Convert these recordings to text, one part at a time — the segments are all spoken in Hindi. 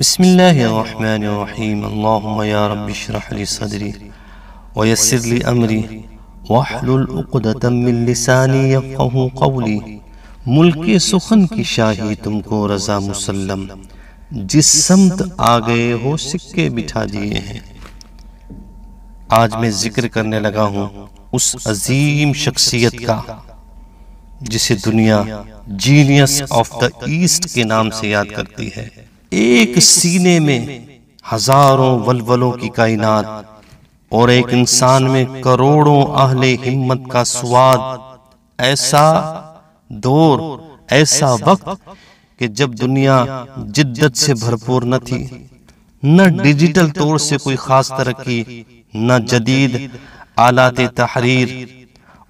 بسم الله الرحمن الرحيم اللهم يا رب اشرح لي صدري ويسر لي أمري واحلل عقدة من لساني يفقه قولي मुल्क सुखन की शाही तुमको रजा मुसलम जिस समत आ गए हो सिक्के बिठा दिए हैं आज मैं जिक्र करने लगा हूं उस अजीम शख्सियत का जिसे दुनिया जीनियस ऑफ द ईस्ट के नाम से याद करती है एक सीने में हजारों वलवलों की कायनात और एक इंसान में करोड़ों अहले हिम्मत का स्वाद ऐसा दौर ऐसा वक्त कि जब दुनिया जिद्दत से भरपूर न थी न डिजिटल तौर से कोई खास तरक्की न जदीद आलात तहरीर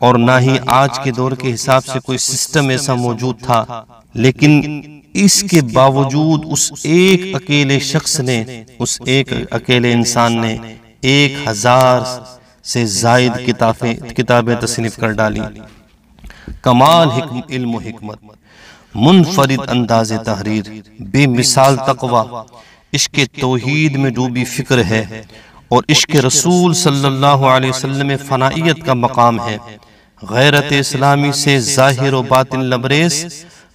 और ना ही आज के दौर के हिसाब से कोई सिस्टम ऐसा मौजूद था लेकिन इसके बावजूद उस एक अकेले शख्स ने उस एक अकेले इंसान ने एक हजार से जायद किताबें किताबें तसनीफ कर डाली कमाल इल्म हिकमत मुनफरद अंदाज तहरीर बेमिसाल तकवा इश्क तोहीद में डूबी फिक्र है और इश्क रसूल सल्लल्लाहु अलैहि वसल्लम में फ़नाइत का मकाम है गैरत इस्लामी से ज़ाहिर व बातिन लबरेज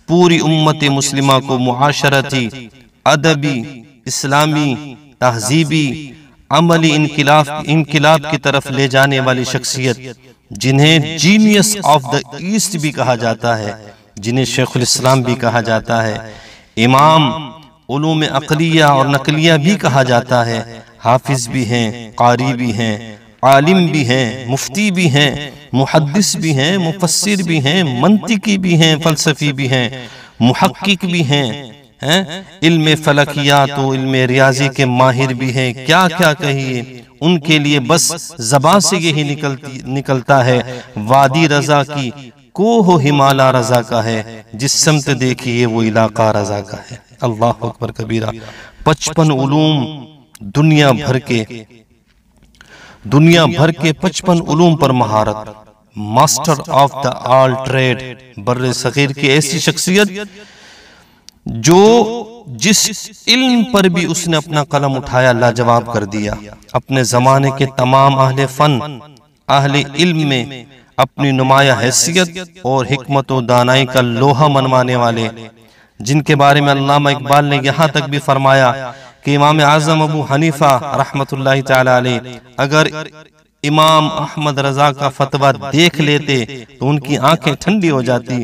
पूरी उम्मत मुस्लिम को माशरती अदबी इस्लामी तहजीबी अमली इनकलाब इनकलाब की तरफ ले जाने वाली शख्सियत जिन्हें जीनियस ऑफ द ईस्ट भी कहा जाता है जिन्हें इस्लाम भी कहा जाता है इमाम उलूम अकलिया और नकलिया भी कहा जाता है हाफिज भी हैं कारी भी हैं आलिम भी हैं मुफ्ती भी हैं मुहदस भी हैं मुफसर भी हैं मनतिकी भी हैं फलसफी भी हैं महक्क भी हैं इल्म फलकिया तो इल्म तो रियाजी के माहिर भी हैं क्या क्या कहिए उनके लिए बस जबा से यही निकलती निकलता है वादी रजा की को हो हिमाला रजा का है जिस समत देखिए वो इलाका रजा का है अल्लाह अकबर कबीरा पचपन उलूम दुनिया भर के दुनिया भर के पचपन उलूम पर महारत master of the all trade बर सगीर की ऐसी शख्सियत जो जिस इल्म पर भी उसने अपना कलम उठाया लाजवाब कर दिया अपने ज़माने के तमाम अहल फ़न अहल इल्म में अपनी नुमाया हैसियत और हमत व दानाई का लोहा मनवाने वाले जिनके बारे में अल्लामा इकबाल ने यहाँ तक भी फरमाया कि इमाम आज़म अबू हनीफ़ा रहमत अगर इमाम अहमद रज़ा का फतवा देख लेते तो उनकी आंखें ठंडी हो जाती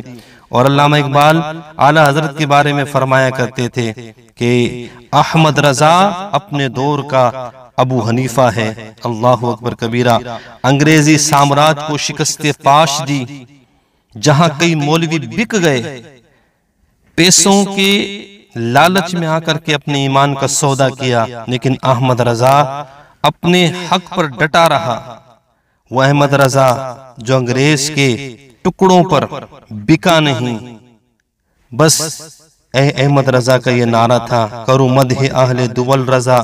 और अल्लामा इकबाल आला हजरत के बारे में फरमाया करते थे कि अहमद रज़ा अपने दौर का अबू हनीफा है अल्लाह अकबर कबीरा अंग्रेजी साम्राज्य को शिकस्त पाश दी जहां कई मौलवी बिक गए पैसों के लालच में आकर के अपने ईमान का सौदा किया लेकिन अहमद रजा अपने हक पर डटा रहा वो अहमद रजा जो अंग्रेज के टुकड़ों पर बिका नहीं बस अहमद रजा का ये नारा था करो मद आहले दुवल रजा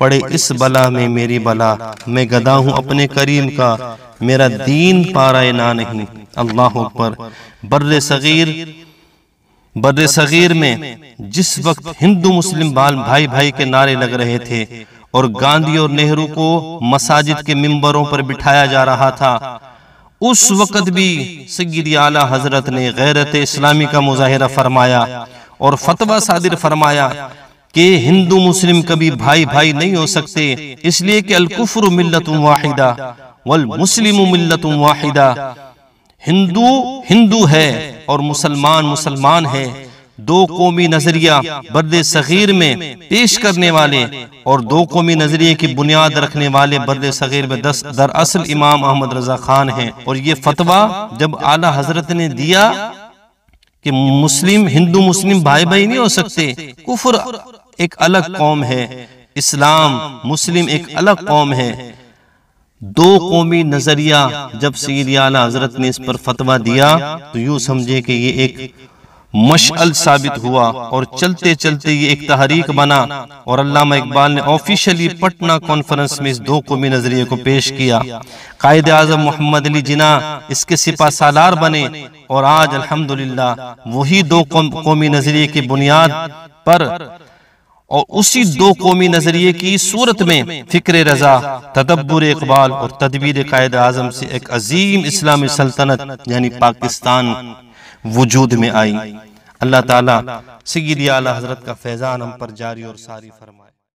पड़े इस बला में मेरी बला मैं गदा हूँ अपने करीम का मेरा दीन पारा ना नहीं अल्लाह पर बर्र सगीर बर सगीर में जिस वक्त हिंदू मुस्लिम भाई भाई के नारे लग रहे थे और गांधी और नेहरू को मसाजिद के मिंबरों पर बिठाया जा रहा था उस वक्त भी सगीद आला हजरत ने गैरत इस्लामी का मुजाहरा फरमाया और फतवा सादिर फरमाया कि हिंदू मुस्लिम कभी भाई भाई नहीं हो सकते इसलिए कि अलकुफर मिल्ल वाहिदा वल मुस्लिम मिल्लत वाहिदा हिंदू हिंदू है और मुसलमान मुसलमान है दो कौमी नजरिया बर्द सगीर में पेश करने वाले और दो कौमी नजरिए की बुनियाद रखने वाले बर्द सगीर में दस दरअसल इमाम अहमद रजा खान हैं और ये फतवा जब आला हजरत ने दिया कि मुस्लिम हिंदू मुस्लिम भाई भाई नहीं हो सकते कुफर एक अलग कौम है इस्लाम मुस्लिम एक अलग कौम है दो कौमी नज़रिया जब सैद आला हजरत ने इस पर फतवा दिया तो यूँ समझे कि ये एक मशअल साबित हुआ और चलते चलते ये एक तहरीक बना और अल्लामा इकबाल ने ऑफिशियली पटना कॉन्फ्रेंस में इस दो कौमी नज़रिए को पेश किया कायद अजम मोहम्मद अली जिना इसके सिपा सालार बने और आज अल्हम्दुलिल्लाह वही दो कौमी नज़रिए की बुनियाद पर और उसी दो कौमी नजरिए की सूरत में फिक्र रजा तदब्बर इकबाल और तदबीर कायद आजम से एक अजीम इस्लामी सल्तनत यानी पाकिस्तान वजूद में आई अल्लाह ताला सैद आला हजरत का फैज़ान हम पर जारी और सारी फरमाए